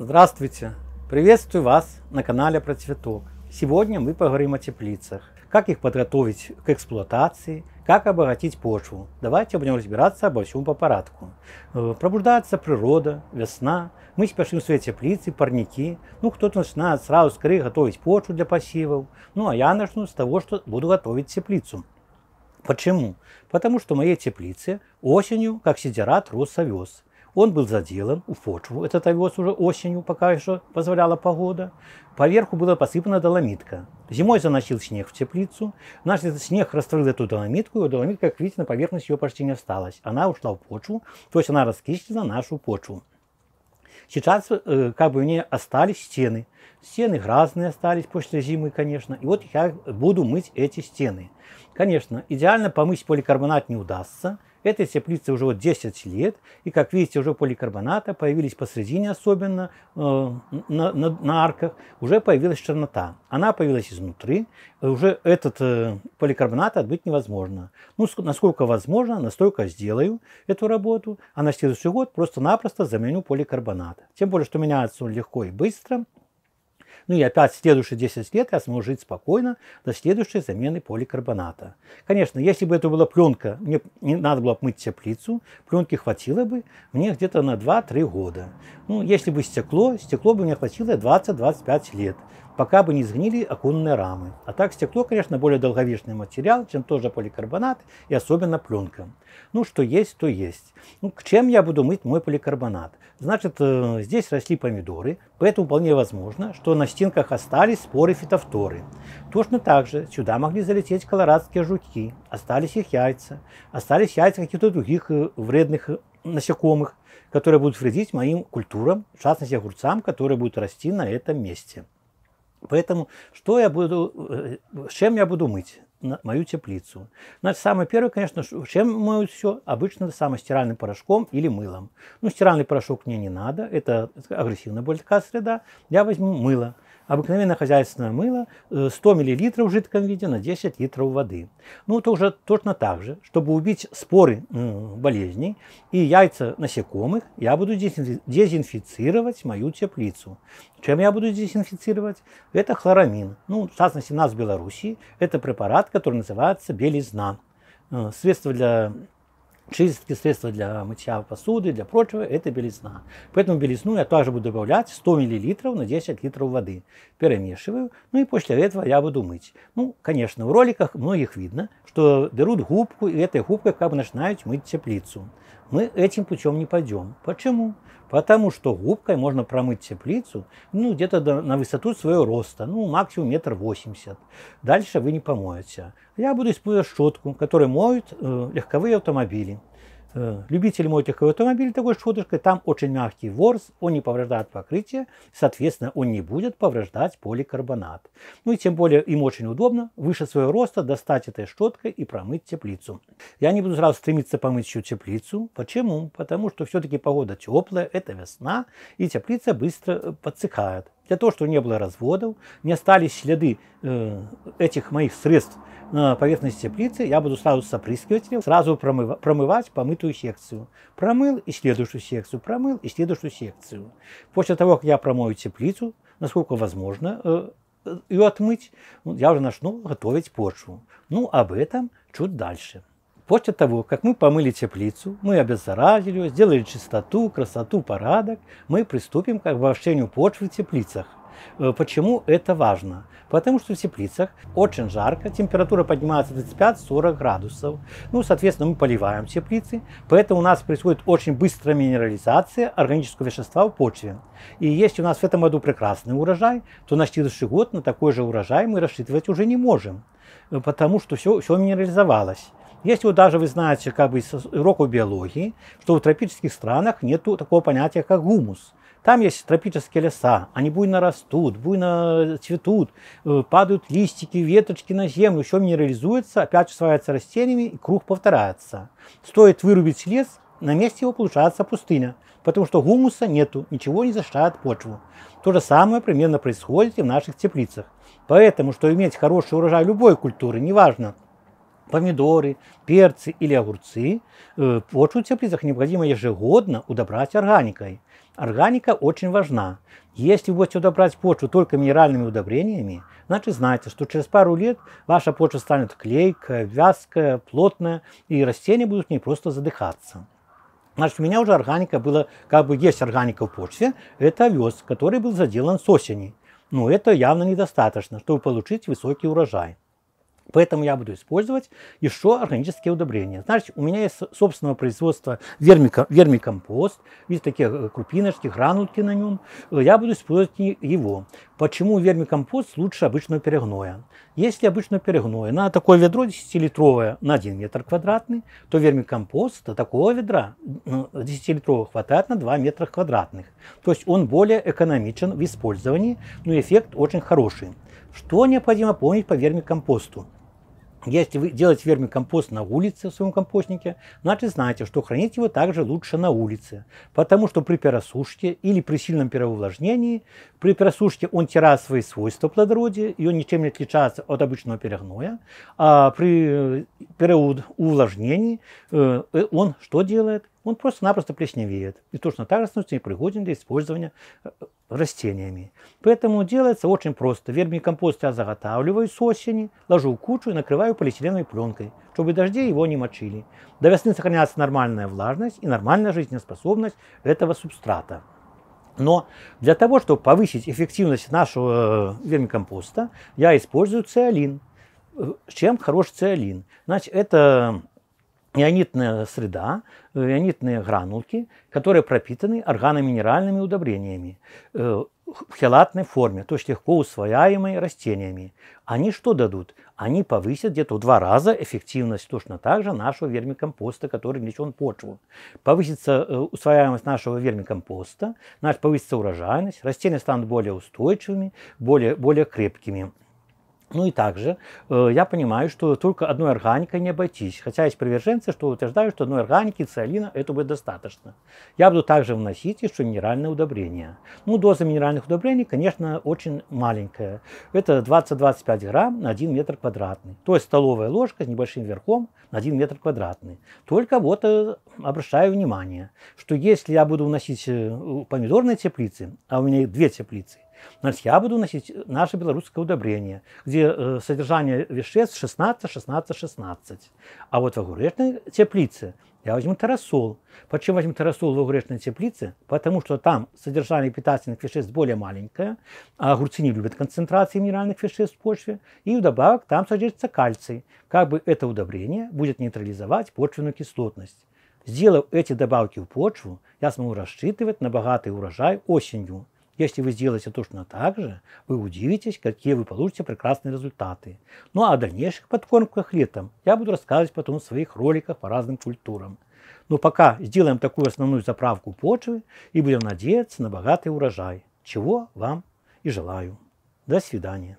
Здравствуйте! Приветствую вас на канале про цветок. Сегодня мы поговорим о теплицах. Как их подготовить к эксплуатации, как обогатить почву. Давайте будем разбираться обо всем по порядку. Э, пробуждается природа, весна, мы спешим в свои теплицы, парники. Ну, кто-то начинает сразу скорее готовить почву для посевов. Ну, а я начну с того, что буду готовить теплицу. Почему? Потому что в моей теплице осенью, как сидерат, рос овес. Он был заделан в почву, этот овес уже осенью, пока еще позволяла погода. Поверху была посыпана доломитка. Зимой заносил снег в теплицу. Наш снег расстроил эту доломитку, и доломитка, как видите, на поверхность ее почти не осталась. Она ушла в почву, то есть она раскислила нашу почву. Сейчас э, как бы мне остались стены. Стены грязные остались после зимы, конечно. И вот я буду мыть эти стены. Конечно, идеально помыть поликарбонат не удастся. Этой теплице уже вот 10 лет, и, как видите, уже поликарбоната появились посредине, особенно э, на, на, на арках, уже появилась чернота. Она появилась изнутри, уже этот э, поликарбонат отбыть невозможно. Ну, насколько возможно, настолько сделаю эту работу, а на следующий год просто-напросто заменю поликарбонат. Тем более, что меняется он легко и быстро – ну и опять следующие 10 лет я смогу жить спокойно до следующей замены поликарбоната. Конечно, если бы это была пленка, мне не надо было бы мыть теплицу, пленки хватило бы мне где-то на 2-3 года. Ну, если бы стекло, стекло бы мне хватило 20-25 лет пока бы не сгнили оконные рамы. А так стекло, конечно, более долговечный материал, чем тоже поликарбонат и особенно пленка. Ну, что есть, то есть. Ну, к чем я буду мыть мой поликарбонат? Значит, э, здесь росли помидоры, поэтому вполне возможно, что на стенках остались споры фитофторы. Точно так же сюда могли залететь колорадские жуки, остались их яйца, остались яйца каких-то других э, вредных э, насекомых, которые будут вредить моим культурам, в частности огурцам, которые будут расти на этом месте. Поэтому что я буду, э, чем я буду мыть мою теплицу? Значит, самое первое, конечно, чем моют все? Обычно самостиральным порошком или мылом. Ну, стиральный порошок мне не надо, это агрессивная более такая среда. Я возьму мыло. Обыкновенное хозяйственное мыло 100 э, мл в жидком виде на 10 литров воды. Ну, это уже точно так же, чтобы убить споры болезней и яйца насекомых, я буду дезинфицировать мою теплицу. Чем я буду дезинфицировать? Это хлорамин. Ну, в частности, у нас в Беларуси это препарат, который называется белизна. Э, средство для чистки, средства для мытья посуды, для прочего, это белизна. Поэтому белизну я также буду добавлять 100 мл на 10 литров воды. Перемешиваю, ну и после этого я буду мыть. Ну, конечно, в роликах многих видно, что берут губку, и этой губкой как бы начинают мыть теплицу. Мы этим путем не пойдем. Почему? Потому что губкой можно промыть теплицу ну, где-то на высоту своего роста, ну, максимум метр восемьдесят. Дальше вы не помоете. Я буду использовать щетку, которую моют э, легковые автомобили. Э, любителям мотиковых автомобилей такой шуточкой, там очень мягкий ворс, он не повреждает покрытие, соответственно, он не будет повреждать поликарбонат. Ну и тем более им очень удобно выше своего роста достать этой щеткой и промыть теплицу. Я не буду сразу стремиться помыть всю теплицу. Почему? Потому что все-таки погода теплая, это весна, и теплица быстро подсыхает для того, чтобы не было разводов, не остались следы э, этих моих средств на поверхности теплицы, я буду сразу с опрыскивателем сразу промыва, промывать помытую секцию. Промыл и следующую секцию, промыл и следующую секцию. После того, как я промою теплицу, насколько возможно э, э ее отмыть, я уже начну готовить почву. Ну, об этом чуть дальше. После того, как мы помыли теплицу, мы обеззаразили ее, сделали чистоту, красоту, порядок, мы приступим к обогащению почвы в теплицах. Э, почему это важно? Потому что в теплицах очень жарко, температура поднимается 35-40 градусов. Ну, соответственно, мы поливаем теплицы, поэтому у нас происходит очень быстрая минерализация органического вещества в почве. И если у нас в этом году прекрасный урожай, то на следующий год на такой же урожай мы рассчитывать уже не можем, э, потому что все, все минерализовалось. Если вот даже вы знаете как бы из уроков биологии, что в тропических странах нет такого понятия, как гумус. Там есть тропические леса, они буйно растут, буйно цветут, э, падают листики, веточки на землю, еще минерализуется, опять усваивается растениями, и круг повторяется. Стоит вырубить лес, на месте его получается пустыня, потому что гумуса нету, ничего не защищает почву. То же самое примерно происходит и в наших теплицах. Поэтому, что иметь хороший урожай любой культуры, неважно, помидоры, перцы или огурцы, э, почву в теплицах необходимо ежегодно удобрать органикой. Органика очень важна. Если вы будете удобрать почву только минеральными удобрениями, значит знайте, что через пару лет ваша почва станет клейкая, вязкая, плотная, и растения будут в ней просто задыхаться. Значит, у меня уже органика была, как бы есть органика в почве, это овес, который был заделан с осени. Но это явно недостаточно, чтобы получить высокий урожай. Поэтому я буду использовать еще органические удобрения. Значит, у меня есть собственного производства вермикомпост, видите такие э, крупиночки, гранулки на нем. Э, я буду использовать его. Почему вермикомпост лучше обычного перегноя? Если обычного перегноя на такое ведро 10-литровое на 1 метр квадратный, то вермикомпоста такого ведра 10-литрового э, хватает на 2 метра квадратных. То есть он более экономичен в использовании, но эффект очень хороший. Что необходимо помнить по вермикомпосту? Если вы делаете вермикомпост на улице в своем компостнике, значит знаете, что хранить его также лучше на улице, потому что при пересушке или при сильном переувлажнении, при пересушке он теряет свои свойства плодородия, и он ничем не отличается от обычного перегноя, а при э, переувлажнении э, он что делает? Он просто-напросто плесневеет и точно так же становится непригоден для использования э, растениями. Поэтому делается очень просто. Вермикомпост я заготавливаю с осени, ложу в кучу и накрываю полиэтиленовой пленкой, чтобы дожди его не мочили. До весны сохраняется нормальная влажность и нормальная жизнеспособность этого субстрата. Но для того, чтобы повысить эффективность нашего э, вермикомпоста, я использую циолин. Э, чем хорош циолин? Значит, это ионитная среда, э, ионитные гранулки, которые пропитаны органоминеральными удобрениями э, в хелатной форме, то есть легко усвояемые растениями. Они что дадут? Они повысят где-то в два раза эффективность точно так же нашего вермикомпоста, который внесен в почву. Повысится э, усвояемость нашего вермикомпоста, значит повысится урожайность, растения станут более устойчивыми, более, более крепкими. Ну и также э, я понимаю, что только одной органикой не обойтись. Хотя есть приверженцы, что утверждают, что одной органики циалина этого будет достаточно. Я буду также вносить еще минеральное удобрение. Ну, доза минеральных удобрений, конечно, очень маленькая. Это 20-25 грамм на 1 метр квадратный. То есть столовая ложка с небольшим верхом на 1 метр квадратный. Только вот э, обращаю внимание, что если я буду вносить э, помидорные теплицы, а у меня их две теплицы, Значит, я буду носить наше белорусское удобрение, где э, содержание веществ 16, 16, 16. А вот в огуречной теплице я возьму тарасол. Почему возьму тарасол в огуречной теплице? Потому что там содержание питательных веществ более маленькое, а огурцы не любят концентрации минеральных веществ в почве, и вдобавок там содержится кальций. Как бы это удобрение будет нейтрализовать почвенную кислотность. Сделав эти добавки в почву, я смогу рассчитывать на богатый урожай осенью. Если вы сделаете точно так же, вы удивитесь, какие вы получите прекрасные результаты. Ну а о дальнейших подкормках летом я буду рассказывать потом в своих роликах по разным культурам. Но ну, пока сделаем такую основную заправку почвы и будем надеяться на богатый урожай, чего вам и желаю. До свидания.